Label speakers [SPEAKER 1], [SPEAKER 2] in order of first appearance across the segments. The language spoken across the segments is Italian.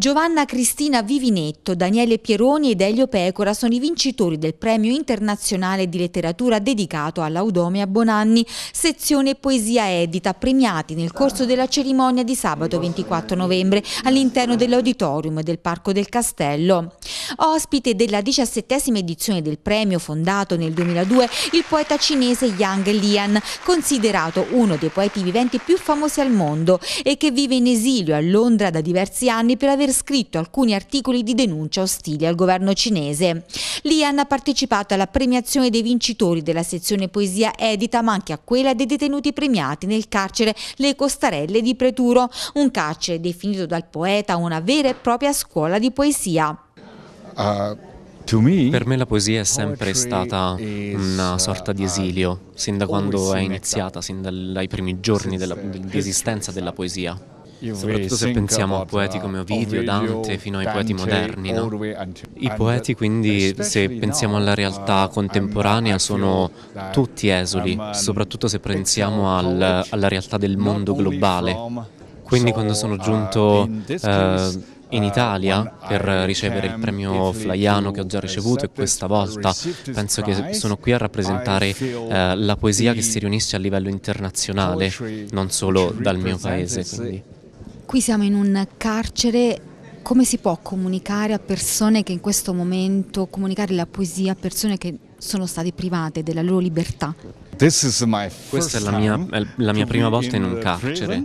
[SPEAKER 1] Giovanna Cristina Vivinetto, Daniele Pieroni ed Elio Pecora sono i vincitori del premio internazionale di letteratura dedicato all'Audomia Bonanni, sezione poesia edita, premiati nel corso della cerimonia di sabato 24 novembre all'interno dell'auditorium del Parco del Castello. Ospite della diciassettesima edizione del premio fondato nel 2002 il poeta cinese Yang Lian, considerato uno dei poeti viventi più famosi al mondo e che vive in esilio a Londra da diversi anni per aver per scritto alcuni articoli di denuncia ostili al governo cinese. Lian ha partecipato alla premiazione dei vincitori della sezione poesia edita, ma anche a quella dei detenuti premiati nel carcere Le Costarelle di Preturo, un carcere definito dal poeta una vera e propria scuola di poesia.
[SPEAKER 2] Uh. Per me la poesia è sempre stata una uh, sorta di esilio, sin da quando è iniziata, sin dai primi giorni della, uh, esistenza della poesia soprattutto se pensiamo a poeti come Ovidio, Dante, fino ai poeti moderni. No? I poeti quindi, se pensiamo alla realtà uh, contemporanea, sono tutti esuli, soprattutto se pensiamo al, alla realtà del mondo globale. Quindi quando sono uh, giunto... Eh, in uh, Italia per ricevere il premio Flaiano che ho già ricevuto e questa volta penso che sono qui a rappresentare eh, la poesia che si riunisce a livello internazionale, non solo dal mio paese. Quindi.
[SPEAKER 1] Qui siamo in un carcere come si può comunicare a persone che in questo momento, comunicare la poesia a persone che sono state private della loro libertà?
[SPEAKER 2] Questa è la mia, la mia prima volta in un carcere,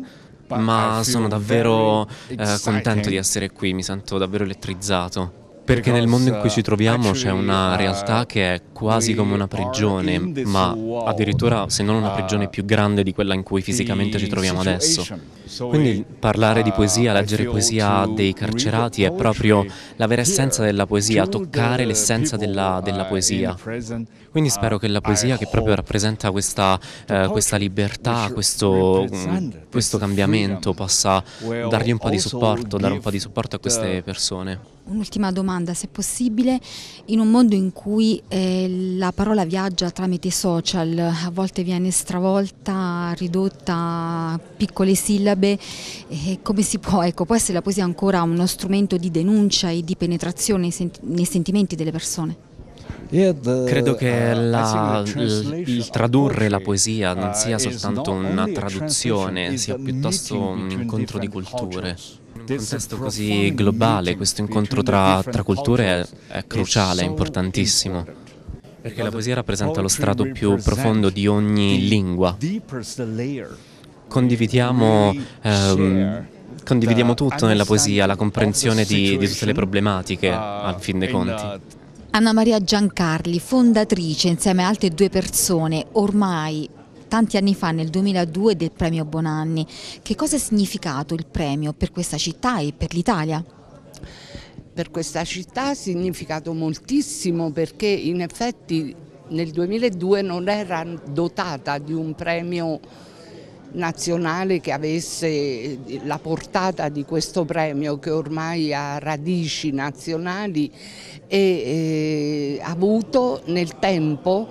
[SPEAKER 2] ma sono davvero eh, contento di essere qui, mi sento davvero elettrizzato. Perché nel mondo in cui ci troviamo c'è una uh, realtà che è quasi come una prigione, ma addirittura se non una prigione uh, più grande di quella in cui fisicamente ci troviamo adesso. Quindi parlare di uh, poesia, leggere poesia dei carcerati è proprio la vera essenza della poesia, toccare l'essenza della, della poesia. Quindi spero che la poesia che proprio rappresenta questa, eh, questa libertà, questo, mm, questo cambiamento, possa dargli un po' di supporto, dare un po' di supporto a queste persone.
[SPEAKER 1] Un'ultima domanda domanda, se possibile, in un mondo in cui eh, la parola viaggia tramite i social, a volte viene stravolta, ridotta a piccole sillabe, eh, come si può, ecco, può essere la poesia ancora uno strumento di denuncia e di penetrazione nei, nei sentimenti delle persone?
[SPEAKER 2] Eh, Credo che ah, eh la, il tradurre la poesia non uh, sia soltanto una traduzione, sia piuttosto un incontro di culture contesto così globale questo incontro tra, tra culture è, è cruciale, è importantissimo, perché la poesia rappresenta lo strato più profondo di ogni lingua. Condividiamo... Ehm, condividiamo tutto nella poesia, la comprensione di, di, tutte le problematiche, uh, al fin dei conti.
[SPEAKER 1] Anna Maria Giancarli, fondatrice insieme a altre due persone, ormai tanti anni fa, nel 2002, del premio Bonanni. Che cosa ha significato il premio per questa città e per l'Italia?
[SPEAKER 3] Per questa città ha significato moltissimo perché in effetti nel 2002 non era dotata di un premio nazionale che avesse la portata di questo premio che ormai ha radici nazionali e eh, avuto nel tempo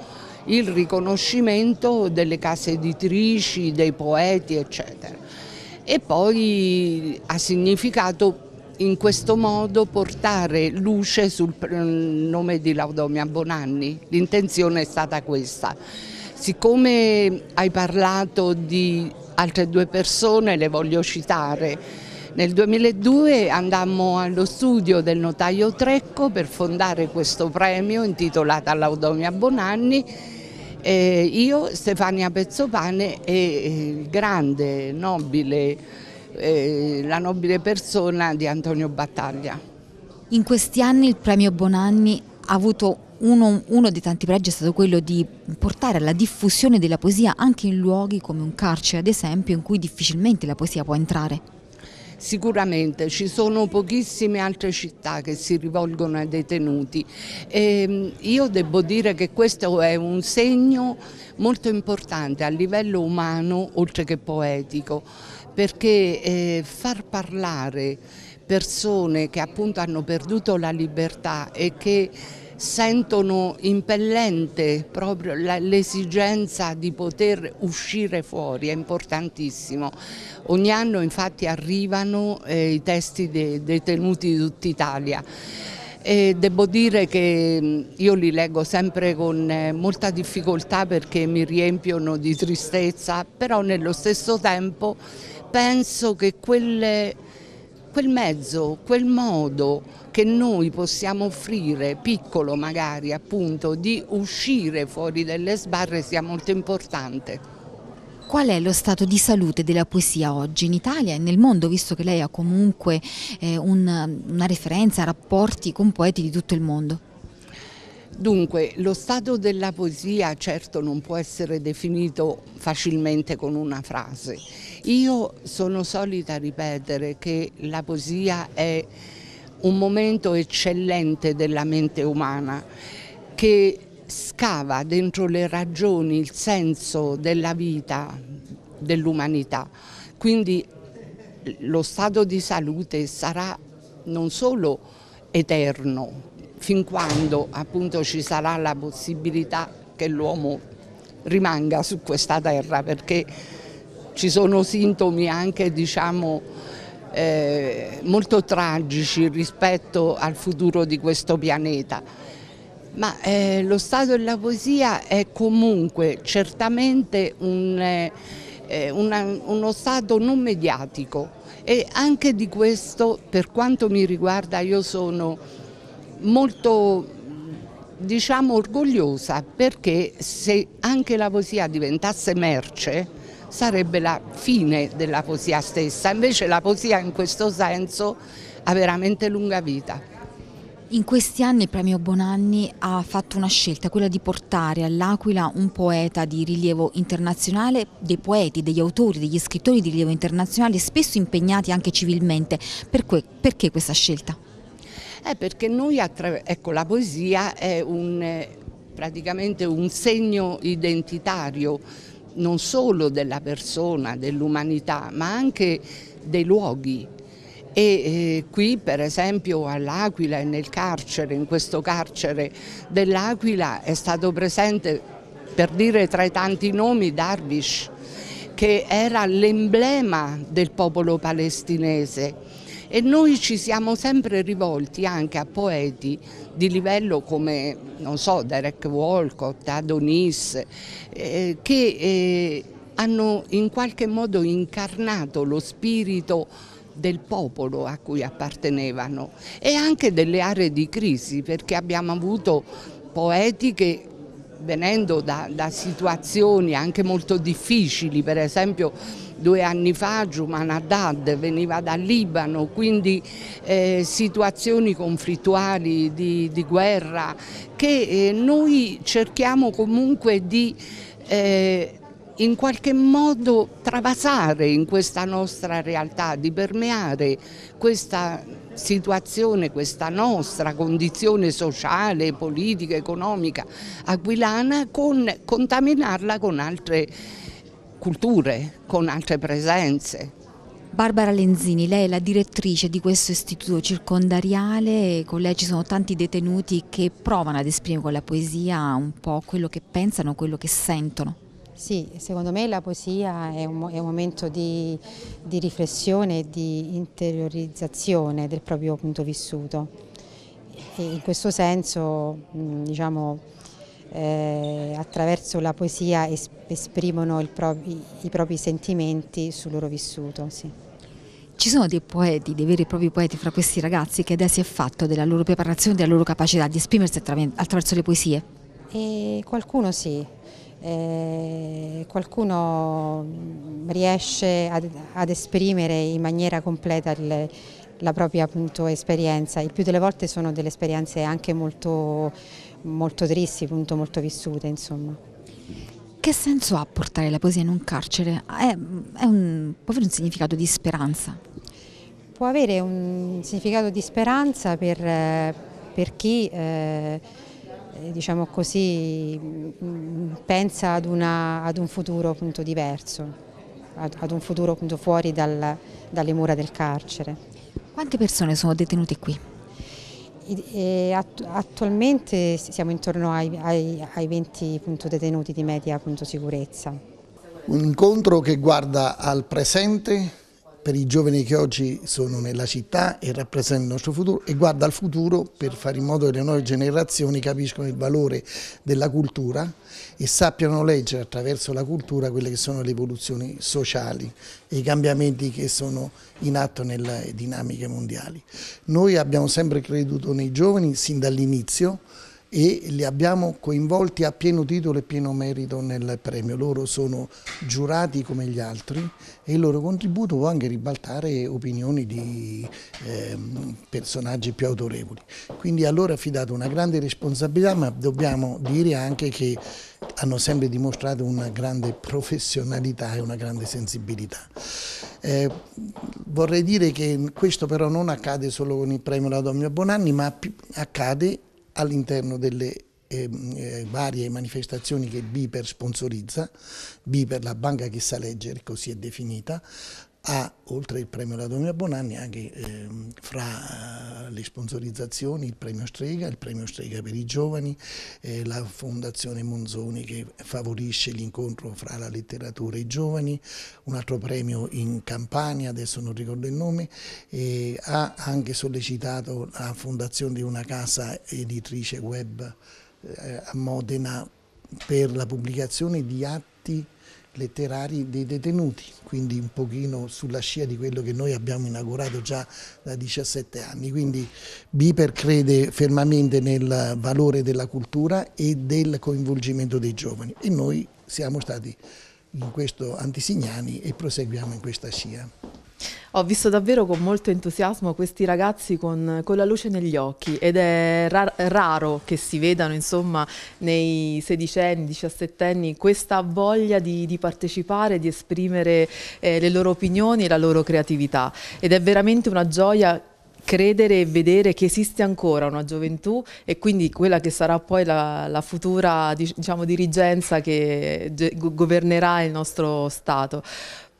[SPEAKER 3] il riconoscimento delle case editrici, dei poeti, eccetera. E poi ha significato in questo modo portare luce sul mm, nome di Laudomia Bonanni. L'intenzione è stata questa. Siccome hai parlato di altre due persone, le voglio citare. Nel 2002 andammo allo studio del notaio Trecco per fondare questo premio intitolato Laudomia Bonanni e eh, io, Stefania Pezzopane, e eh, grande, nobile, eh, la nobile persona di Antonio Battaglia.
[SPEAKER 1] In questi anni il premio Bonanni ha avuto uno, uno, dei tanti pregi è stato quello di portare alla diffusione della poesia anche in luoghi come un carcere, ad esempio, in cui difficilmente la poesia può entrare.
[SPEAKER 3] Sicuramente ci sono pochissime altre città che si rivolgono ai detenuti. E ehm, io devo dire che questo è un segno molto importante a livello umano, oltre che poetico, perché eh, far parlare persone che appunto hanno perduto la libertà e che sentono impellente proprio l'esigenza di poter uscire fuori, è importantissimo. Ogni anno infatti arrivano eh, i testi dei detenuti di tutta Italia. E devo dire che mm, io li leggo sempre con eh, molta difficoltà perché mi riempiono di tristezza, però nello stesso tempo penso che quelle quel mezzo, quel modo che noi possiamo offrire, piccolo magari appunto, di uscire fuori dalle sbarre sia molto importante. Qual è lo
[SPEAKER 1] stato di salute della poesia oggi in Italia e nel mondo, visto che lei ha comunque eh, una, una referenza, rapporti con poeti di tutto il mondo?
[SPEAKER 3] Dunque, lo stato della poesia certo non può essere definito facilmente con una frase io sono solita ripetere che la poesia è un momento eccellente della mente umana che scava dentro le ragioni, il senso della vita, dell'umanità. Quindi lo stato di salute sarà non solo eterno, fin quando appunto ci sarà la possibilità che l'uomo rimanga su questa terra, perché ci sono sintomi anche diciamo, eh, molto tragici rispetto al futuro di questo pianeta. Ma eh, lo stato della poesia è comunque certamente un, eh, eh, una, uno stato non mediatico e anche di questo per quanto mi riguarda io sono molto diciamo orgogliosa perché se anche la poesia diventasse merce sarebbe la fine della poesia stessa, invece la poesia in questo senso ha veramente lunga vita.
[SPEAKER 1] In questi anni il premio Bonanni ha fatto una scelta, quella di portare all'Aquila un poeta di rilievo internazionale, dei poeti, degli autori, degli scrittori di rilievo internazionale, spesso impegnati anche civilmente. Per que perché questa scelta?
[SPEAKER 3] Eh, perché noi, ecco, la poesia è un, eh, praticamente un segno identitario non solo della persona, dell'umanità, ma anche dei luoghi. E eh, qui per esempio all'Aquila e nel carcere, in questo carcere dell'Aquila è stato presente, per dire tra i tanti nomi, Darwish, che era l'emblema del popolo palestinese e noi ci siamo sempre rivolti anche a poeti di livello come, non so, Derek Walcott, Adonis, eh, che eh, hanno in qualche modo incarnato lo spirito del popolo a cui appartenevano e anche delle aree di crisi perché abbiamo avuto poeti che venendo da, da situazioni anche molto difficili, per esempio due anni fa Giuman Haddad veniva dal Libano, quindi eh, situazioni conflittuali di, di guerra che eh, noi cerchiamo comunque di eh, in qualche modo travasare in questa nostra realtà, di permeare questa situazione, questa nostra condizione sociale, politica, economica aquilana, con, contaminarla con altre culture, con altre presenze. Barbara Lenzini, lei è la direttrice di questo istituto
[SPEAKER 1] circondariale, con lei ci sono tanti detenuti che provano ad esprimere con la poesia un
[SPEAKER 4] po' quello che pensano, quello che sentono. Sì, secondo me la poesia è un, è un momento di, di riflessione e di interiorizzazione del proprio punto vissuto. E in questo senso, diciamo, eh, attraverso la poesia esprimono pro i propri sentimenti sul loro vissuto. Sì.
[SPEAKER 1] Ci sono dei poeti, dei veri e propri poeti fra questi ragazzi che idea si è fatto della loro preparazione, della loro capacità di esprimersi attraverso le poesie?
[SPEAKER 4] E qualcuno sì, eh, qualcuno mm, riesce ad, ad, esprimere in maniera completa il, la propria appunto, esperienza, il più delle volte sono delle esperienze anche molto molto tristi, appunto, molto vissute. Insomma. Che senso ha portare la poesia in un carcere? È,
[SPEAKER 1] è un, può avere un significato di speranza?
[SPEAKER 4] Può avere un significato di speranza per, per chi eh, diciamo così, pensa ad, una, ad, un futuro appunto, diverso, ad, ad, un futuro appunto, fuori dal, dalle mura del carcere.
[SPEAKER 1] Quante persone sono detenute qui?
[SPEAKER 4] attualmente siamo intorno ai, ai, ai 20 appunto, detenuti di media appunto, sicurezza.
[SPEAKER 5] Un incontro che guarda al presente per i giovani che oggi sono nella città e rappresentano il nostro futuro e guarda al futuro per fare in modo che le nuove generazioni capiscano il valore della cultura e sappiano leggere attraverso la cultura quelle che sono le evoluzioni sociali e i cambiamenti che sono in atto nelle dinamiche mondiali. Noi abbiamo sempre creduto nei giovani sin dall'inizio e li abbiamo coinvolti a pieno titolo e pieno merito nel premio. Loro sono giurati come gli altri e il loro contributo può anche ribaltare opinioni di eh, personaggi più autorevoli. Quindi a loro è affidata una grande responsabilità, ma dobbiamo dire anche che hanno sempre dimostrato una grande professionalità e una grande sensibilità. Eh, vorrei dire che questo però non accade solo con il premio Ladomio Bonanni, ma accade all'interno delle ehm, eh, varie manifestazioni che Biper sponsorizza, Biper la banca che sa leggere, così è definita, ha, oltre il premio Ladomia Bonanni, anche ehm, eh, fra le sponsorizzazioni il premio Strega, il premio Strega per i giovani, eh, la fondazione Monzoni che favorisce l'incontro fra la letteratura e i giovani, un altro premio in Campania, adesso non ricordo il nome, eh, ha anche sollecitato la fondazione di una casa editrice web eh, a Modena per la pubblicazione di atti letterari dei detenuti, quindi un pochino sulla scia di quello che noi abbiamo inaugurato già da 17 anni. Quindi Biper crede fermamente nel valore della cultura e del coinvolgimento dei giovani e noi siamo stati in questo antisignani e proseguiamo in questa scia.
[SPEAKER 6] Ho visto davvero con molto entusiasmo questi ragazzi con, con la luce negli occhi ed è ra raro che si vedano insomma nei sedicenni, diciassettenni questa voglia di, di partecipare, di esprimere eh, le loro opinioni e la loro creatività ed è veramente una gioia credere e vedere che esiste ancora una gioventù e quindi quella che sarà poi la, la futura diciamo, dirigenza che eh, governerà il nostro Stato.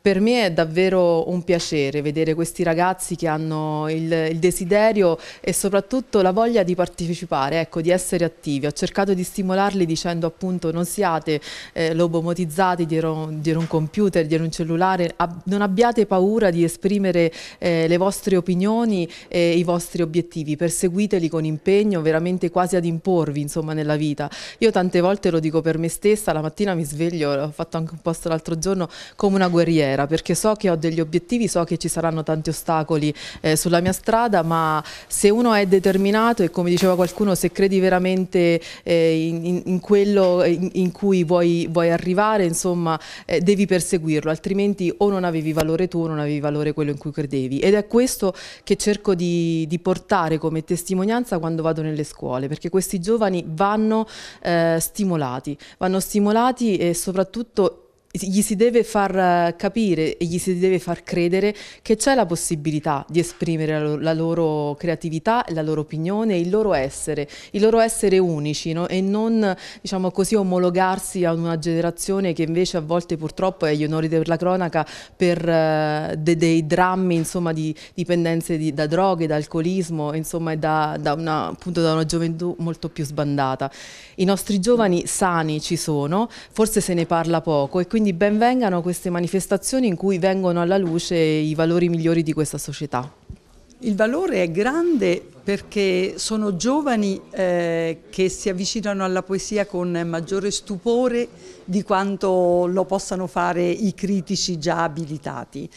[SPEAKER 6] Per me è davvero un piacere vedere questi ragazzi che hanno il, il desiderio e soprattutto la voglia di partecipare, ecco, di essere attivi. Ho cercato di stimolarli dicendo appunto non siate eh, lobomotizzati dietro, dietro, un computer, dietro un cellulare, ab non abbiate paura di esprimere eh, le vostre opinioni e i vostri obiettivi, perseguiteli con impegno, veramente quasi ad imporvi insomma nella vita. Io tante volte lo dico per me stessa, la mattina mi sveglio, l'ho fatto anche un post l'altro giorno, come una guerriera sera perché so che ho degli obiettivi, so che ci saranno tanti ostacoli eh, sulla mia strada, ma se uno è determinato e come diceva qualcuno, se credi veramente eh, in, in, quello in, in cui vuoi, vuoi, arrivare, insomma, eh, devi perseguirlo, altrimenti o non avevi valore tu o non avevi valore quello in cui credevi. Ed è questo che cerco di, di portare come testimonianza quando vado nelle scuole, perché questi giovani vanno eh, stimolati, vanno stimolati e soprattutto gli si deve far eh, capire e gli si deve far credere che c'è la possibilità di esprimere la loro creatività, la loro opinione, il loro essere, il loro essere unici no? e non diciamo così omologarsi a una generazione che invece a volte purtroppo è gli onori della cronaca per eh, de dei drammi insomma, di dipendenze di, da droghe, da alcolismo, insomma e da, da, una, appunto, da una gioventù molto più sbandata. I nostri giovani sani ci sono, forse se ne parla poco e quindi quindi benvengano queste manifestazioni in cui vengono alla luce i valori migliori di questa società.
[SPEAKER 7] Il valore è grande perché sono giovani eh, che si avvicinano alla poesia con maggiore stupore di quanto lo possano fare i critici già abilitati.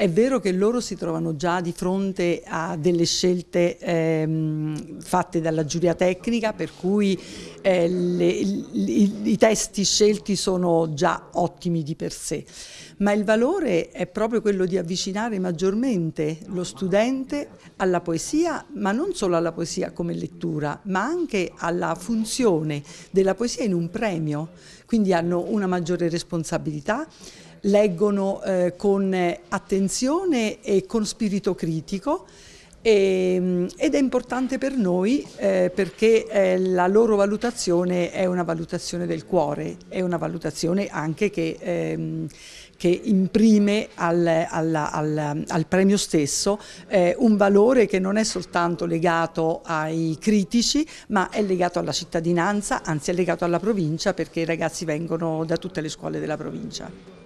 [SPEAKER 7] È vero che loro si trovano già di fronte a delle scelte ehm, fatte dalla giuria tecnica, per cui eh, le, i, i testi scelti sono già ottimi di per sé, ma il valore è proprio quello di avvicinare maggiormente lo studente alla poesia, ma non solo alla poesia come lettura, ma anche alla funzione della poesia in un premio, quindi hanno una maggiore responsabilità leggono eh, con eh, attenzione e con spirito critico e, ehm, ed è importante per noi eh, perché eh, la loro valutazione è una valutazione del cuore, è una valutazione anche che, ehm, che imprime al, alla, al, al, premio stesso eh, un valore che non è soltanto legato ai critici ma è legato alla cittadinanza, anzi è legato alla provincia perché i ragazzi vengono da tutte le scuole della provincia.